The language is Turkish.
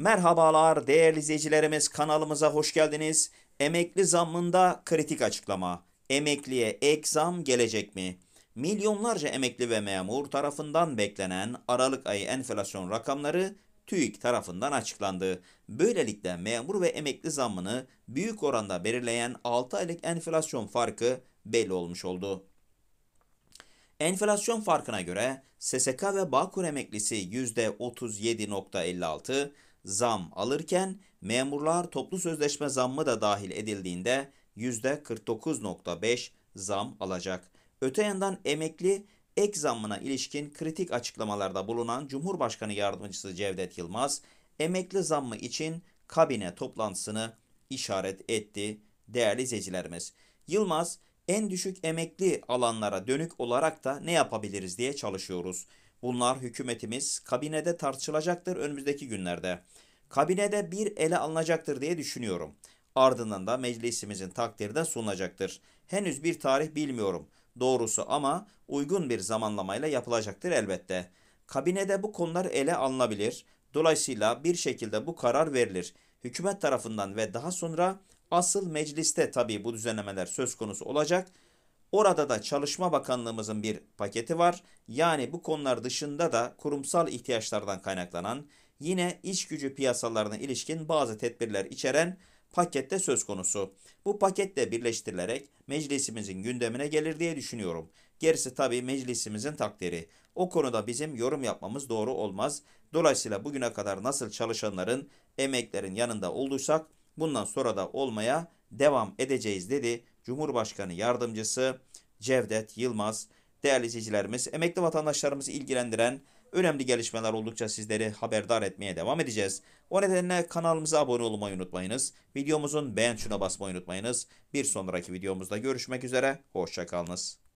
Merhabalar değerli izleyicilerimiz kanalımıza hoş geldiniz. Emekli zammında kritik açıklama. Emekliye ek zam gelecek mi? Milyonlarca emekli ve memur tarafından beklenen Aralık ayı enflasyon rakamları TÜİK tarafından açıklandı. Böylelikle memur ve emekli zammını büyük oranda belirleyen 6 aylık enflasyon farkı belli olmuş oldu. Enflasyon farkına göre SSK ve Bağkur emeklisi %37.56, zam alırken memurlar toplu sözleşme zammı da dahil edildiğinde %49.5 zam alacak. Öte yandan emekli ek zammına ilişkin kritik açıklamalarda bulunan Cumhurbaşkanı Yardımcısı Cevdet Yılmaz, emekli zammı için kabine toplantısını işaret etti değerli izleyicilerimiz. Yılmaz, en düşük emekli alanlara dönük olarak da ne yapabiliriz diye çalışıyoruz. Bunlar hükümetimiz kabinede tartışılacaktır önümüzdeki günlerde. Kabinede bir ele alınacaktır diye düşünüyorum. Ardından da meclisimizin takdirde sunulacaktır. Henüz bir tarih bilmiyorum doğrusu ama uygun bir zamanlamayla yapılacaktır elbette. Kabinede bu konular ele alınabilir. Dolayısıyla bir şekilde bu karar verilir. Hükümet tarafından ve daha sonra asıl mecliste tabii bu düzenlemeler söz konusu olacak. Orada da Çalışma Bakanlığımızın bir paketi var. Yani bu konular dışında da kurumsal ihtiyaçlardan kaynaklanan yine iş gücü piyasalarına ilişkin bazı tedbirler içeren pakette söz konusu. Bu pakette birleştirilerek meclisimizin gündemine gelir diye düşünüyorum. Gerisi tabii meclisimizin takdiri. O konuda bizim yorum yapmamız doğru olmaz. Dolayısıyla bugüne kadar nasıl çalışanların, emeklerin yanında olduysak bundan sonra da olmaya devam edeceğiz dedi Cumhurbaşkanı Yardımcısı Cevdet Yılmaz. Değerli izleyicilerimiz, emekli vatandaşlarımızı ilgilendiren önemli gelişmeler oldukça sizleri haberdar etmeye devam edeceğiz. O nedenle kanalımıza abone olmayı unutmayınız. Videomuzun beğen tuşuna basmayı unutmayınız. Bir sonraki videomuzda görüşmek üzere, hoşçakalınız.